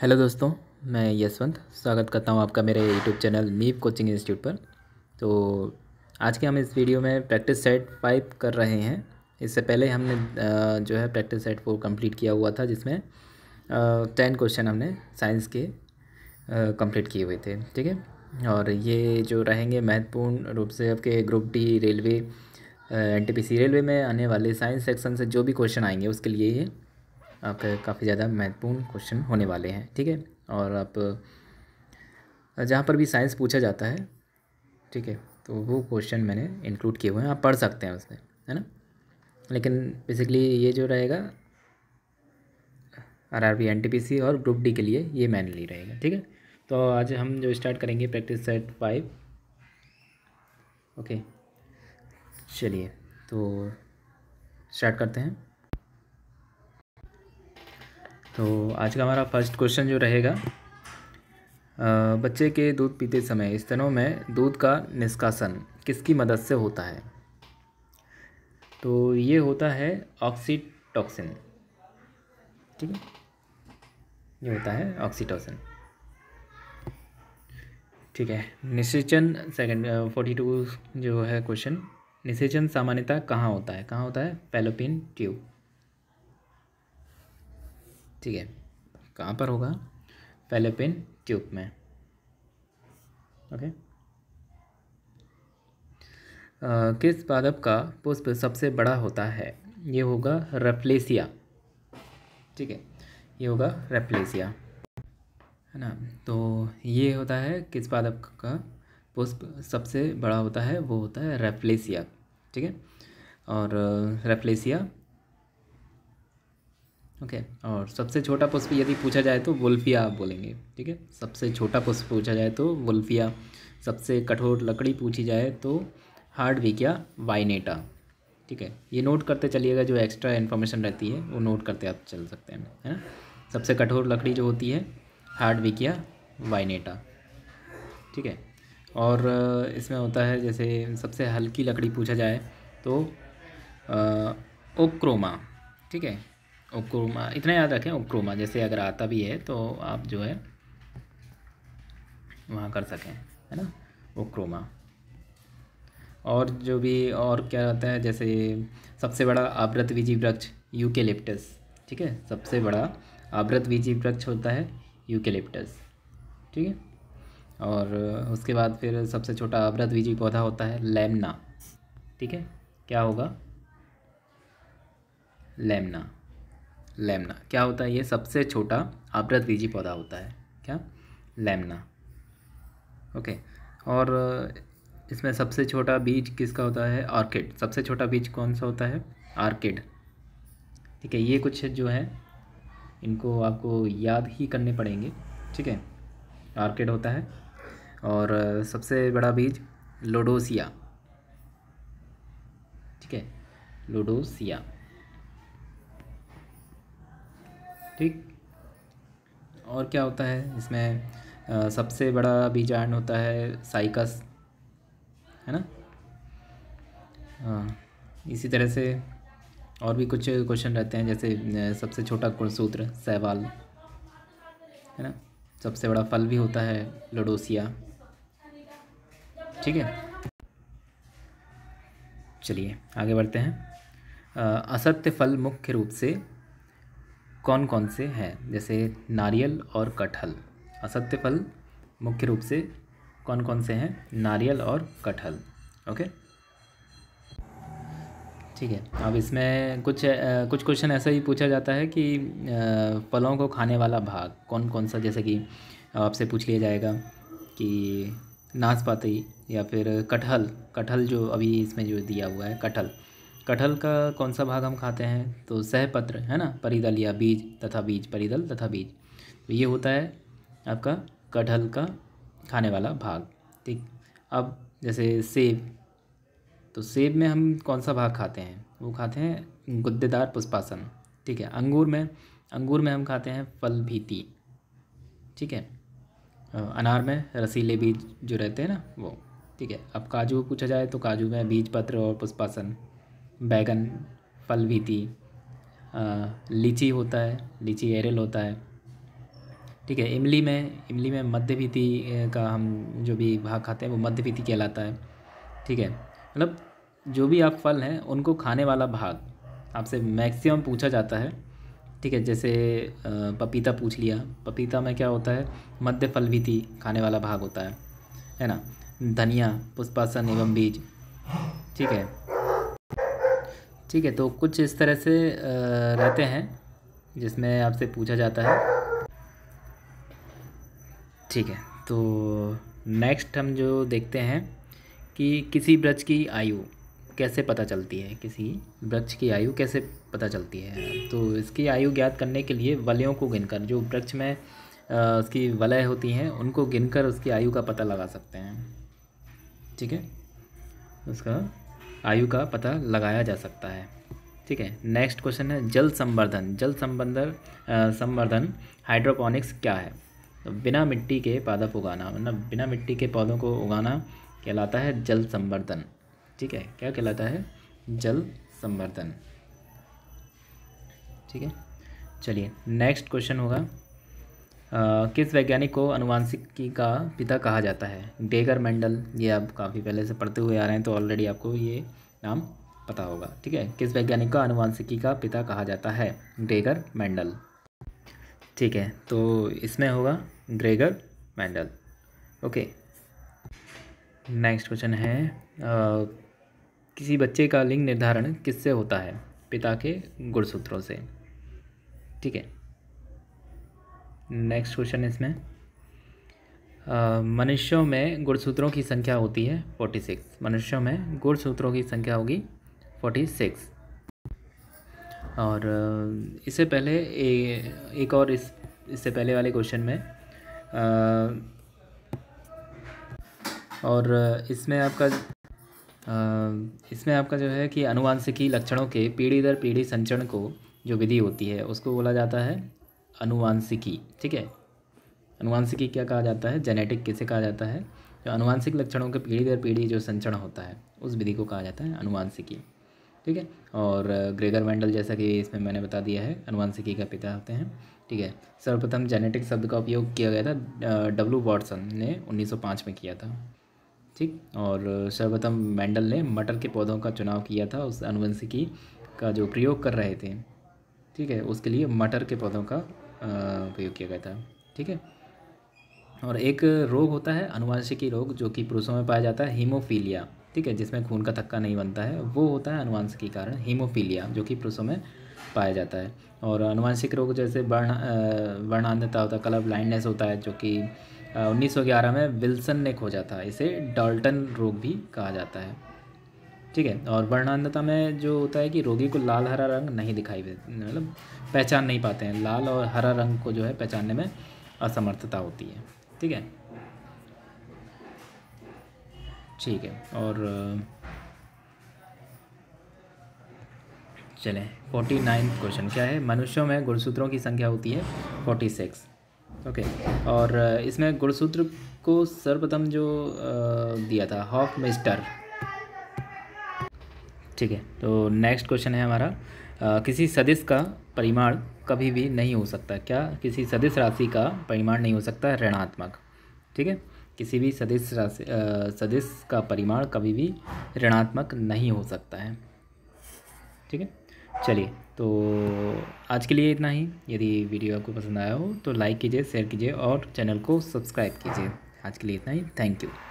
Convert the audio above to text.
Hello दोस्तों मैं यशवंत स्वागत करता हूँ आपका मेरे YouTube channel Neev coaching institute पर तो आज के हम इस वीडियो में प्रैक्टिस सेट फाइव कर रहे हैं इससे पहले हमने जो है प्रैक्टिस सेट फोर कंप्लीट किया हुआ था जिसमें टेन क्वेश्चन हमने साइंस के कंप्लीट किए हुए थे ठीक है और ये जो रहेंगे महत्वपूर्ण रूप से आपके group D railway and railway में आने वाले साइंस सेक्शन से जो भी क्वेश्चन आएंगे उसके लिए ये आपके काफ़ी ज़्यादा महत्वपूर्ण क्वेश्चन होने वाले हैं ठीक है और आप जहाँ पर भी साइंस पूछा जाता है ठीक है तो वो क्वेश्चन मैंने इंक्लूड किए हुए हैं आप पढ़ सकते हैं उसमें है ना लेकिन बेसिकली ये जो रहेगा R R B N T P C और ग्रुप डी के लिए ये मैनली रहेगा ठीक है तो आज हम जो स्टार्ट करेंगे प्रैक्टिस सेट फाइव ओके चलिए तो स्टार्ट करते हैं तो आज का हमारा फर्स्ट क्वेश्चन जो रहेगा बच्चे के दूध पीते समय स्तनों में दूध का निष्कासन किसकी मदद से होता है तो ये होता है ऑक्सीटॉक्सिन ठीक है ये होता है ऑक्सीटॉक्सिन ठीक है निषेचन सेकंड फोर्टी टू जो है क्वेश्चन निषेचन सामान्यतः कहाँ होता है कहाँ होता है पेलोपिन ट्यूब ठीक है कहाँ पर होगा फेलोपिन ट्यूब में ओके आ, किस पादप का पुष्प सबसे बड़ा होता है ये होगा रेप्लेसिया ठीक है ये होगा रेप्लेसिया है ना तो ये होता है किस पादप का पुष्प सबसे बड़ा होता है वो होता है रेप्लेसिया ठीक है और रेप्लेसिया ओके okay. और सबसे छोटा पुष्प यदि पूछा जाए तो वुल्फिया आप बोलेंगे ठीक है सबसे छोटा पुष्प पूछा जाए तो वुल्फिया सबसे कठोर लकड़ी पूछी जाए तो हार्ड विकिया वाइनेटा ठीक है ये नोट करते चलिएगा जो एक्स्ट्रा इन्फॉर्मेशन रहती है वो नोट करते आप चल सकते हैं है ना सबसे कठोर लकड़ी जो होती है हार्ड विकिया वाइनेटा ठीक है और इसमें होता है जैसे सबसे हल्की लकड़ी पूछा जाए तो ओक्रोमा ठीक है ओक्रोमा इतना याद रखें ओक्रोमा जैसे अगर आता भी है तो आप जो है वहाँ कर सकें है ना ओक्रोमा और जो भी और क्या रहता है जैसे सबसे बड़ा आवृत विजी वृक्ष यूकेलिप्टस ठीक है सबसे बड़ा आवृत विजी वृक्ष होता है यूकेलिप्टस ठीक है और उसके बाद फिर सबसे छोटा आवृत विजी पौधा होता है लेमना ठीक है क्या होगा लेमना लेमना क्या होता है ये सबसे छोटा आवृत बीजी पौधा होता है क्या लेमना ओके और इसमें सबसे छोटा बीज किसका होता है आर्किड सबसे छोटा बीज कौन सा होता है आर्किड ठीक है ये कुछ जो है इनको आपको याद ही करने पड़ेंगे ठीक है आर्किड होता है और सबसे बड़ा बीज लोडोसिया ठीक है लोडोसिया ठीक और क्या होता है इसमें आ, सबसे बड़ा बीजाण होता है साइकस है ना हाँ इसी तरह से और भी कुछ क्वेश्चन रहते हैं जैसे सबसे छोटा कुलसूत्र सहवाल है ना सबसे बड़ा फल भी होता है लडोसिया ठीक है चलिए आगे बढ़ते हैं असत्य फल मुख्य रूप से कौन कौन से हैं जैसे नारियल और कटहल असत्य फल मुख्य रूप से कौन कौन से हैं नारियल और कटहल ओके ठीक है अब इसमें कुछ आ, कुछ क्वेश्चन ऐसा ही पूछा जाता है कि आ, फलों को खाने वाला भाग कौन कौन सा जैसे कि आपसे पूछ लिया जाएगा कि नाशपाती या फिर कटहल कटहल जो अभी इसमें जो दिया हुआ है कटहल कटहल का कौन सा भाग हम खाते हैं तो सहपत्र है ना परिदल या बीज तथा बीज परिदल तथा बीज तो ये होता है आपका कटहल का खाने वाला भाग ठीक अब जैसे सेब तो सेब में हम कौन सा भाग खाते हैं वो खाते हैं गुद्देदार पुष्पासन ठीक है अंगूर में अंगूर में हम खाते हैं फल भीति ठीक है अनार में रसीले बीज जो रहते हैं ना वो ठीक है अब काजू पूछा जाए तो काजू में बीज पत्र और पुष्पासन बैगन फलवीती लीची होता है लीची एरल होता है ठीक है इमली में इमली में मध्य भीति का हम जो भी भाग खाते हैं वो मध्य भीति कहलाता है ठीक है मतलब जो भी आप फल हैं उनको खाने वाला भाग आपसे मैक्सिमम पूछा जाता है ठीक है जैसे पपीता पूछ लिया पपीता में क्या होता है मध्य फल भीति खाने वाला भाग होता है है ना धनिया पुष्पासन एवं बीज ठीक है ठीक है तो कुछ इस तरह से रहते हैं जिसमें आपसे पूछा जाता है ठीक है तो नेक्स्ट हम जो देखते हैं कि किसी वृक्ष की आयु कैसे पता चलती है किसी वृक्ष की आयु कैसे पता चलती है तो इसकी आयु ज्ञात करने के लिए वलयों को गिनकर जो वृक्ष में उसकी वलय होती हैं उनको गिनकर उसकी आयु का पता लगा सकते हैं ठीक है उसका आयु का पता लगाया जा सकता है ठीक है नेक्स्ट क्वेश्चन है जल संवर्धन जल संबंधन संवर्धन हाइड्रोपोनिक्स क्या है तो बिना मिट्टी के पादप उगाना मतलब बिना मिट्टी के पौधों को उगाना कहलाता है जल संवर्धन ठीक है क्या कहलाता है जल संवर्धन ठीक है चलिए नेक्स्ट क्वेश्चन होगा किस वैज्ञानिक को अनुवांशिकी का पिता कहा जाता है डेगर मेंडल ये आप काफ़ी पहले से पढ़ते हुए आ रहे हैं तो ऑलरेडी आपको ये नाम पता होगा ठीक है किस वैज्ञानिक का अनुवांशिकी का पिता कहा जाता है ग्रेगर मैंडल ठीक है तो इसमें होगा Gregor Mendel okay next question है आ, किसी बच्चे का लिंग निर्धारण किससे होता है पिता के गुणसूत्रों से ठीक है नेक्स्ट क्वेश्चन इसमें मनुष्यों में गुणसूत्रों की संख्या होती है फोर्टी सिक्स मनुष्यों में गुणसूत्रों की संख्या होगी फोर्टी सिक्स और इससे पहले ए, एक और इस इससे पहले वाले क्वेश्चन में आ, और इसमें आपका आ, इसमें आपका जो है कि अनुवांशिकी लक्षणों के पीढ़ी दर पीढ़ी संचरण को जो विधि होती है उसको बोला जाता है अनुवांशिकी ठीक है अनुवांशिकी क्या कहा जाता है जेनेटिक किसे कहा जाता है जो अनुवांशिक लक्षणों के पीढ़ी दर पीढ़ी जो संचरण होता है उस विधि को कहा जाता है अनुवांशिकी ठीक है और ग्रेगर मैंडल जैसा कि इसमें मैंने बता दिया है अनुवांशिकी का पिता होते हैं ठीक है सर्वप्रथम जेनेटिक शब्द का उपयोग किया गया था डब्ल्यू वॉटसन ने उन्नीस में किया था ठीक और सर्वप्रथम मैंडल ने मटर के पौधों का चुनाव किया था उस अनुवंशिकी का जो प्रयोग कर रहे थे ठीक है उसके लिए मटर के पौधों का प्रयोग किया गया था ठीक है और एक रोग होता है अनुवांशिकी रोग जो कि पुरुषों में पाया जाता है हीमोफीलिया ठीक है जिसमें खून का थक्का नहीं बनता है वो होता है अनुवांशिकी कारण हीमोफीलिया जो कि पुरुषों में पाया जाता है और अनुवांशिक रोग जैसे वर्ण वर्णांधता होता है कलर ब्लाइंडनेस होता है जो कि 1911 में विल्सन ने खोजा था इसे डाल्टन रोग भी कहा जाता है ठीक है और वर्णांधता में जो होता है कि रोगी को लाल हरा रंग नहीं दिखाई मतलब पहचान नहीं पाते हैं लाल और हरा रंग को जो है पहचानने में असमर्थता होती है ठीक है ठीक है और चले फोर्टी नाइन क्वेश्चन क्या है मनुष्यों में गुणसूत्रों की संख्या होती है फोर्टी सिक्स ओके और इसमें गुणसूत्र को सर्वप्रथम जो दिया था हॉक मिस्टर ठीक है तो नेक्स्ट क्वेश्चन है हमारा आ, किसी सदिश का परिमाण कभी भी नहीं हो सकता क्या किसी सदिश राशि का परिमाण नहीं हो सकता ऋणात्मक ठीक है किसी भी सदिश राशि सदिश का परिमाण कभी भी ऋणात्मक नहीं हो सकता है ठीक है चलिए तो आज के लिए इतना ही यदि वीडियो आपको पसंद आया हो तो लाइक कीजिए शेयर कीजिए और चैनल को सब्सक्राइब कीजिए आज के लिए इतना ही थैंक यू